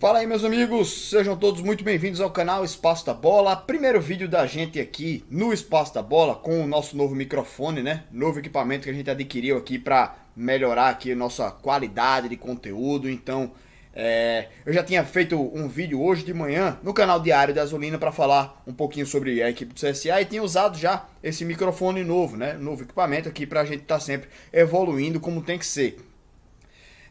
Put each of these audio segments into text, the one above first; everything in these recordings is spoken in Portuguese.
Fala aí meus amigos, sejam todos muito bem-vindos ao canal Espaço da Bola. Primeiro vídeo da gente aqui no Espaço da Bola com o nosso novo microfone, né? Novo equipamento que a gente adquiriu aqui para melhorar aqui a nossa qualidade de conteúdo. Então, é... eu já tinha feito um vídeo hoje de manhã no canal Diário da Azulina para falar um pouquinho sobre a equipe do CSA e tinha usado já esse microfone novo, né? Novo equipamento aqui para a gente estar tá sempre evoluindo como tem que ser.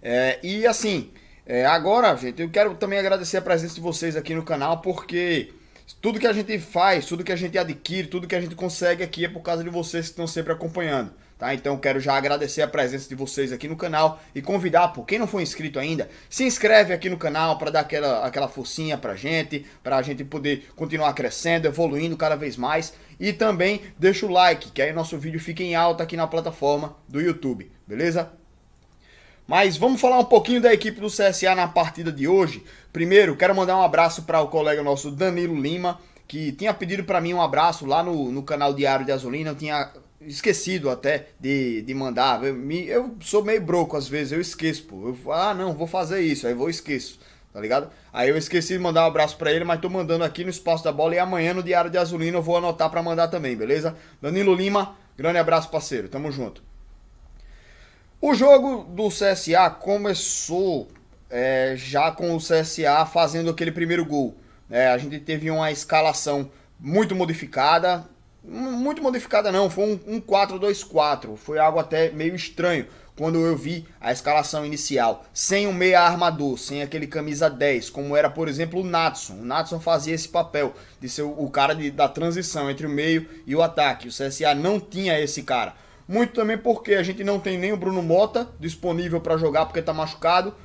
É... e assim, é, agora, gente, eu quero também agradecer a presença de vocês aqui no canal, porque tudo que a gente faz, tudo que a gente adquire, tudo que a gente consegue aqui é por causa de vocês que estão sempre acompanhando. Tá? Então quero já agradecer a presença de vocês aqui no canal e convidar, por quem não for inscrito ainda, se inscreve aqui no canal para dar aquela, aquela forcinha pra gente, pra gente poder continuar crescendo, evoluindo cada vez mais. E também deixa o like, que aí nosso vídeo fica em alta aqui na plataforma do YouTube, beleza? Mas vamos falar um pouquinho da equipe do CSA na partida de hoje. Primeiro, quero mandar um abraço para o colega nosso Danilo Lima, que tinha pedido para mim um abraço lá no, no canal Diário de Azulina. Eu tinha esquecido até de, de mandar. Eu, me, eu sou meio broco às vezes, eu esqueço, pô. Eu, ah, não, vou fazer isso, aí vou esqueço, tá ligado? Aí eu esqueci de mandar um abraço para ele, mas tô mandando aqui no Espaço da Bola e amanhã no Diário de Azulina eu vou anotar para mandar também, beleza? Danilo Lima, grande abraço, parceiro. Tamo junto. O jogo do CSA começou é, já com o CSA fazendo aquele primeiro gol. É, a gente teve uma escalação muito modificada. Muito modificada não, foi um, 4-2-4. Foi algo até meio estranho quando eu vi a escalação inicial. Sem o meia armador, sem aquele camisa 10, como era, por exemplo, o Natson. O Natson fazia esse papel de ser o, o cara de, da transição entre o meio e o ataque. O CSA não tinha esse cara. Muito também porque a gente não tem nem o Bruno Mota disponível para jogar porque está machucado.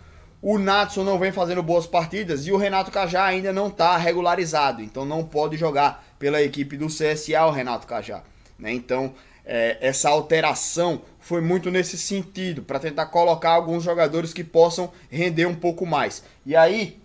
O Natson não vem fazendo boas partidas e o Renato Cajá ainda não está regularizado. Então não pode jogar pela equipe do CSA o Renato Cajá. Né? Então é, essa alteração foi muito nesse sentido, para tentar colocar alguns jogadores que possam render um pouco mais. E aí,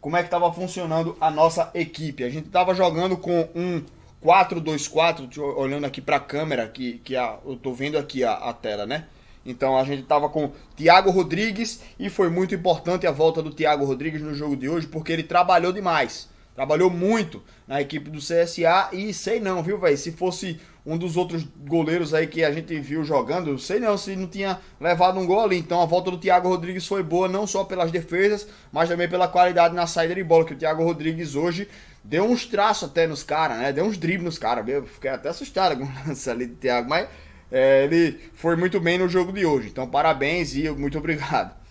como é que estava funcionando a nossa equipe? A gente estava jogando com um 4-2-4, olhando aqui para a câmera, que, que a, eu tô vendo aqui a, a tela, né? Então a gente estava com Thiago Rodrigues e foi muito importante a volta do Thiago Rodrigues no jogo de hoje porque ele trabalhou demais. Trabalhou muito na equipe do CSA e sei não, viu, velho? Se fosse um dos outros goleiros aí que a gente viu jogando, sei não se não tinha levado um gol ali. Então a volta do Thiago Rodrigues foi boa, não só pelas defesas, mas também pela qualidade na saída de bola, que o Thiago Rodrigues hoje deu uns traços até nos caras, né? Deu uns dribles nos caras. Eu fiquei até assustado com o lance ali do Thiago, mas é, ele foi muito bem no jogo de hoje. Então parabéns e muito obrigado.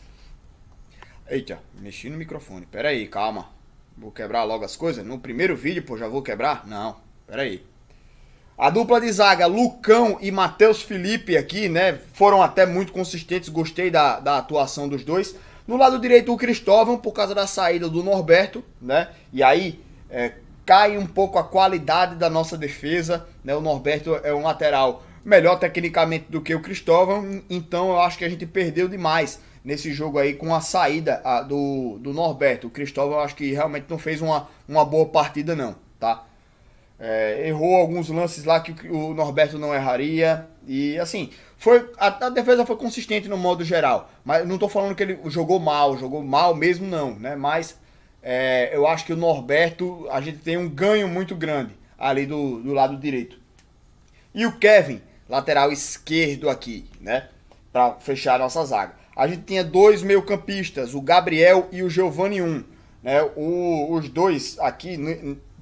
Eita, mexi no microfone. Pera aí, calma. Vou quebrar logo as coisas? No primeiro vídeo, pô, já vou quebrar? Não, peraí. A dupla de zaga, Lucão e Matheus Felipe aqui, né? Foram até muito consistentes, gostei da, da atuação dos dois. No lado direito, o Cristóvão, por causa da saída do Norberto, né? E aí é, cai um pouco a qualidade da nossa defesa, né? O Norberto é um lateral melhor tecnicamente do que o Cristóvão, então eu acho que a gente perdeu demais nesse jogo aí com a saída a, do, do Norberto. O Cristóvão acho que realmente não fez uma, uma boa partida não, tá? É, errou alguns lances lá que o Norberto não erraria. E assim, foi a, a defesa foi consistente no modo geral. Mas não estou falando que ele jogou mal, jogou mal mesmo não, né? Mas é, eu acho que o Norberto, a gente tem um ganho muito grande ali do, do lado direito. E o Kevin, lateral esquerdo aqui, né? Para fechar a nossa zaga a gente tinha dois meio-campistas, o Gabriel e o Giovanni um. Né? O, os dois aqui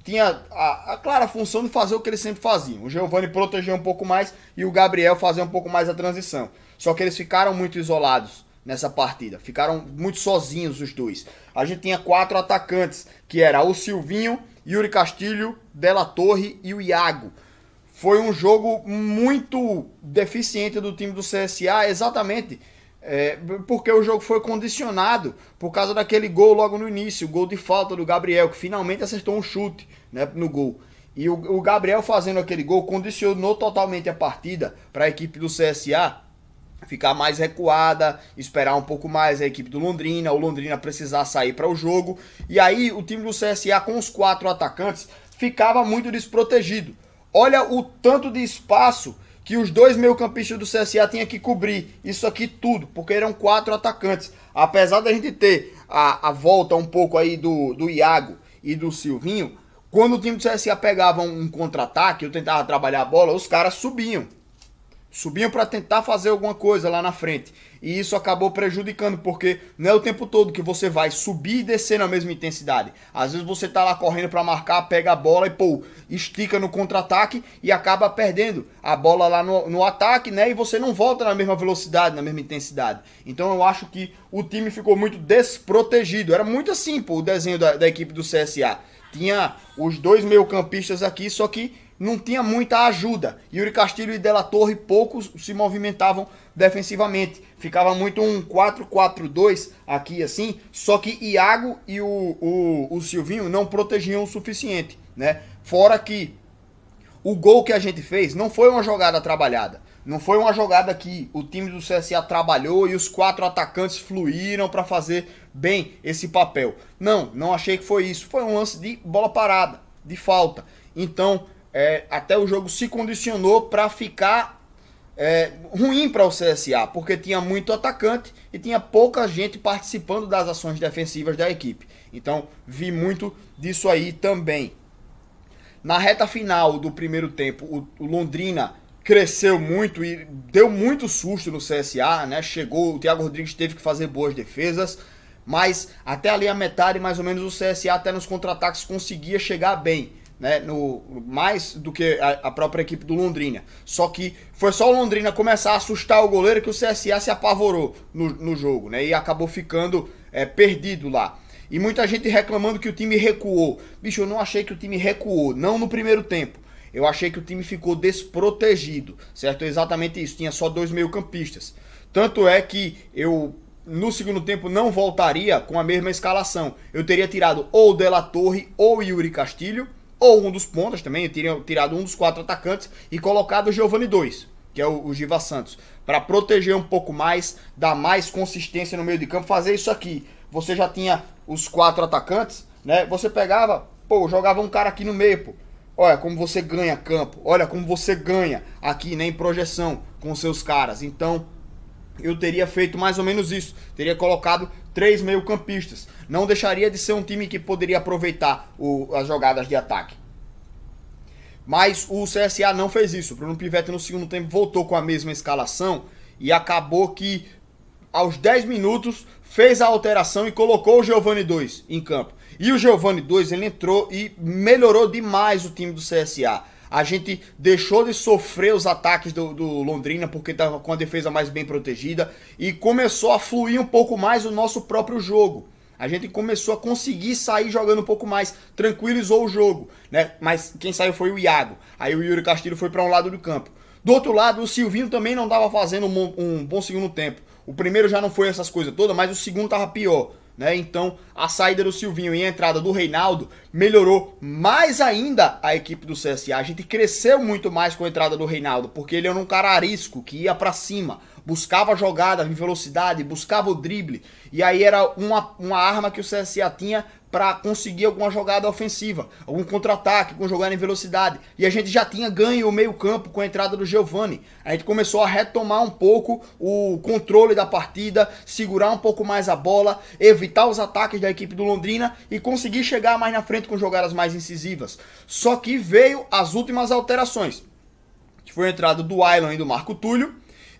tinha a, a, clara função de fazer o que eles sempre faziam. O Giovanni proteger um pouco mais e o Gabriel fazer um pouco mais a transição. Só que eles ficaram muito isolados nessa partida. Ficaram muito sozinhos os dois. A gente tinha quatro atacantes, que era o Silvinho, Yuri Castilho, Della Torre e o Iago. Foi um jogo muito deficiente do time do CSA, exatamente é, porque o jogo foi condicionado por causa daquele gol logo no início, o gol de falta do Gabriel, que finalmente acertou um chute né, no gol. E o, o Gabriel fazendo aquele gol condicionou totalmente a partida para a equipe do CSA ficar mais recuada, esperar um pouco mais a equipe do Londrina, o Londrina precisar sair para o jogo. E aí o time do CSA com os quatro atacantes ficava muito desprotegido. Olha o tanto de espaço que os dois meio-campistas do CSA tinham que cobrir isso aqui tudo, porque eram quatro atacantes. Apesar da gente ter a, a volta um pouco aí do, do Iago e do Silvinho, quando o time do CSA pegava um, um contra-ataque, eu tentava trabalhar a bola, os caras subiam. Subiam para tentar fazer alguma coisa lá na frente. E isso acabou prejudicando, porque não é o tempo todo que você vai subir e descer na mesma intensidade. Às vezes você tá lá correndo para marcar, pega a bola e pô, estica no contra-ataque e acaba perdendo a bola lá no, no ataque, né? E você não volta na mesma velocidade, na mesma intensidade. Então eu acho que o time ficou muito desprotegido. Era muito assim, pô, o desenho da, da equipe do CSA. Tinha os dois meio-campistas aqui, só que não tinha muita ajuda. Yuri Castilho e Della Torre poucos se movimentavam defensivamente. Ficava muito um 4-4-2 aqui assim, só que Iago e o, o, o Silvinho não protegiam o suficiente, né? Fora que o gol que a gente fez não foi uma jogada trabalhada. Não foi uma jogada que o time do CSA trabalhou e os quatro atacantes fluíram para fazer bem esse papel. Não, não achei que foi isso. Foi um lance de bola parada, de falta. Então, é, até o jogo se condicionou para ficar é, ruim para o CSA, porque tinha muito atacante e tinha pouca gente participando das ações defensivas da equipe. Então, vi muito disso aí também. Na reta final do primeiro tempo, o, o Londrina cresceu muito e deu muito susto no CSA, né? Chegou, o Thiago Rodrigues teve que fazer boas defesas, mas até ali a metade, mais ou menos, o CSA até nos contra-ataques conseguia chegar bem né, no, mais do que a, a, própria equipe do Londrina. Só que foi só o Londrina começar a assustar o goleiro que o CSA se apavorou no, no jogo, né? E acabou ficando é, perdido lá. E muita gente reclamando que o time recuou. Bicho, eu não achei que o time recuou, não no primeiro tempo. Eu achei que o time ficou desprotegido, certo? Exatamente isso. Tinha só dois meio-campistas. Tanto é que eu no segundo tempo não voltaria com a mesma escalação. Eu teria tirado ou Dela Torre ou Yuri Castilho ou um dos pontas também, teriam tirado um dos quatro atacantes e colocado o Giovani 2, que é o, o Giva Santos, para proteger um pouco mais, dar mais consistência no meio de campo, fazer isso aqui. Você já tinha os quatro atacantes, né? Você pegava, pô, jogava um cara aqui no meio, pô. Olha como você ganha campo, olha como você ganha aqui, né, em projeção com seus caras. Então, eu teria feito mais ou menos isso. Teria colocado três meio-campistas. Não deixaria de ser um time que poderia aproveitar o, as jogadas de ataque. Mas o CSA não fez isso. Bruno Pivetti no segundo tempo voltou com a mesma escalação e acabou que aos 10 minutos fez a alteração e colocou o Giovani 2 em campo. E o Giovani 2 ele entrou e melhorou demais o time do CSA. A gente deixou de sofrer os ataques do, do Londrina porque estava com a defesa mais bem protegida e começou a fluir um pouco mais o nosso próprio jogo. A gente começou a conseguir sair jogando um pouco mais, tranquilizou o jogo, né? Mas quem saiu foi o Iago. Aí o Yuri Castilho foi para um lado do campo. Do outro lado, o Silvinho também não estava fazendo um, um bom segundo tempo. O primeiro já não foi essas coisas todas, mas o segundo estava pior. Né? Então, a saída do Silvinho e a entrada do Reinaldo melhorou mais ainda a equipe do CSA. A gente cresceu muito mais com a entrada do Reinaldo, porque ele era um cara arisco que ia para cima buscava a jogada em velocidade, buscava o drible. E aí era uma, uma arma que o CSA tinha para conseguir alguma jogada ofensiva, algum contra-ataque, com jogada em velocidade. E a gente já tinha ganho o meio-campo com a entrada do Giovani. A gente começou a retomar um pouco o controle da partida, segurar um pouco mais a bola, evitar os ataques da equipe do Londrina e conseguir chegar mais na frente com jogadas mais incisivas. Só que veio as últimas alterações. Que foi a entrada do Island e do Marco Túlio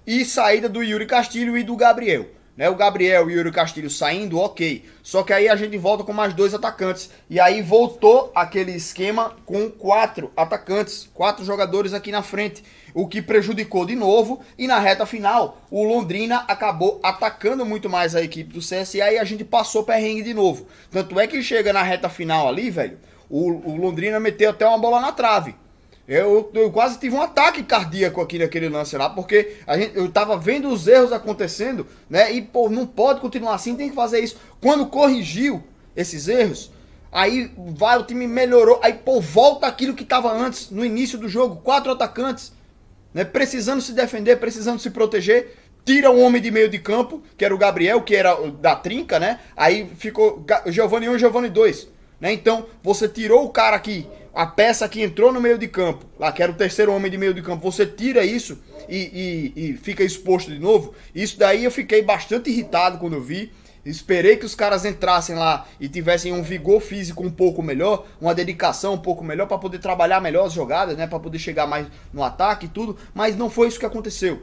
e saída do Yuri Castilho e do Gabriel. Né, o Gabriel e o Yuri Castilho saindo, ok. Só que aí a gente volta com mais dois atacantes. E aí voltou aquele esquema com quatro atacantes, quatro jogadores aqui na frente. O que prejudicou de novo. E na reta final, o Londrina acabou atacando muito mais a equipe do CSA e a gente passou perrengue de novo. Tanto é que chega na reta final ali, velho. O, o Londrina meteu até uma bola na trave. Eu, eu, quase tive um ataque cardíaco aqui naquele lance lá, porque a gente, eu tava vendo os erros acontecendo, né? E, pô, não pode continuar assim, tem que fazer isso. Quando corrigiu esses erros, aí vai, o time melhorou, aí, pô, volta aquilo que tava antes, no início do jogo, quatro atacantes, né? Precisando se defender, precisando se proteger. Tira um homem de meio de campo, que era o Gabriel, que era da trinca, né? Aí ficou Giovanni 1 e Giovanni 2, né? Então, você tirou o cara aqui a peça que entrou no meio de campo, lá que era o terceiro homem de meio de campo, você tira isso e, e, e fica exposto de novo. Isso daí eu fiquei bastante irritado quando eu vi. Esperei que os caras entrassem lá e tivessem um vigor físico um pouco melhor, uma dedicação um pouco melhor para poder trabalhar melhor as jogadas, né, para poder chegar mais no ataque e tudo, mas não foi isso que aconteceu.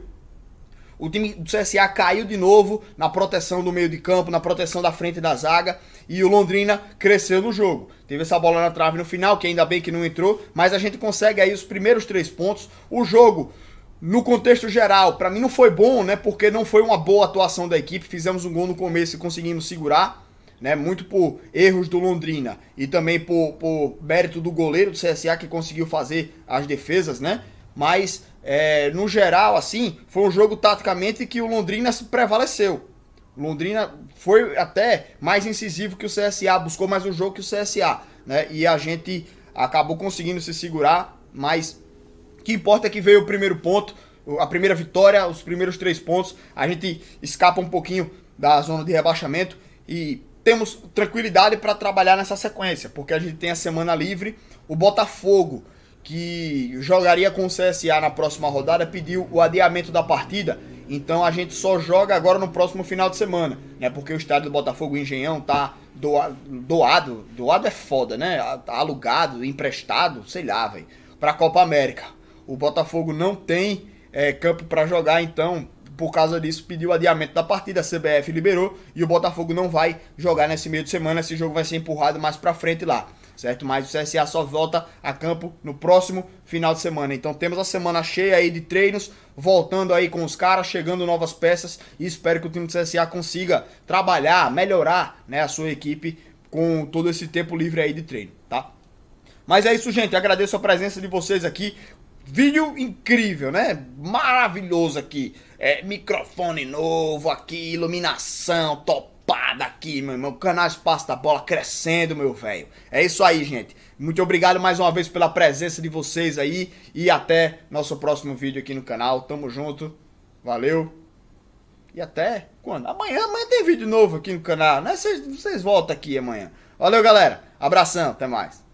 O time do CSA caiu de novo na proteção do meio de campo, na proteção da frente da zaga. E o Londrina cresceu no jogo. Teve essa bola na trave no final, que ainda bem que não entrou. Mas a gente consegue aí os primeiros três pontos. O jogo no contexto geral, para mim não foi bom, né? Porque não foi uma boa atuação da equipe. Fizemos um gol no começo e conseguimos segurar, né? Muito por erros do Londrina e também por, por mérito do goleiro do CSA que conseguiu fazer as defesas, né? Mas é, no geral, assim, foi um jogo taticamente que o Londrina se prevaleceu. O Londrina foi até mais incisivo que o CSA, buscou mais o jogo que o CSA, né? E a gente acabou conseguindo se segurar, mas o que importa é que veio o primeiro ponto, a primeira vitória, os primeiros três pontos. A gente escapa um pouquinho da zona de rebaixamento e temos tranquilidade para trabalhar nessa sequência, porque a gente tem a semana livre. O Botafogo que jogaria com o CSA na próxima rodada, pediu o adiamento da partida. Então a gente só joga agora no próximo final de semana, né? Porque o estádio do Botafogo Engenhão tá doado, doado, doado é foda, né? Alugado, emprestado, sei lá, velho, para Copa América. O Botafogo não tem é, campo para jogar, então por causa disso pediu adiamento da partida, a CBF liberou e o Botafogo não vai jogar nesse meio de semana, esse jogo vai ser empurrado mais para frente lá certo? Mas o CSA só volta a campo no próximo final de semana. Então temos a semana cheia aí de treinos, voltando aí com os caras, chegando novas peças e espero que o time do CSA consiga trabalhar, melhorar, né, a sua equipe com todo esse tempo livre aí de treino, tá? Mas é isso, gente. agradeço a presença de vocês aqui. Vídeo incrível, né? Maravilhoso aqui. É, microfone novo aqui, iluminação top pá daqui, meu irmão. Canal Espaço da Bola crescendo, meu velho. É isso aí, gente. Muito obrigado mais uma vez pela presença de vocês aí. E até nosso próximo vídeo aqui no canal. Tamo junto. Valeu. E até quando? Amanhã, amanhã tem vídeo novo aqui no canal, né? Vocês voltam aqui amanhã. Valeu, galera. Abração. Até mais.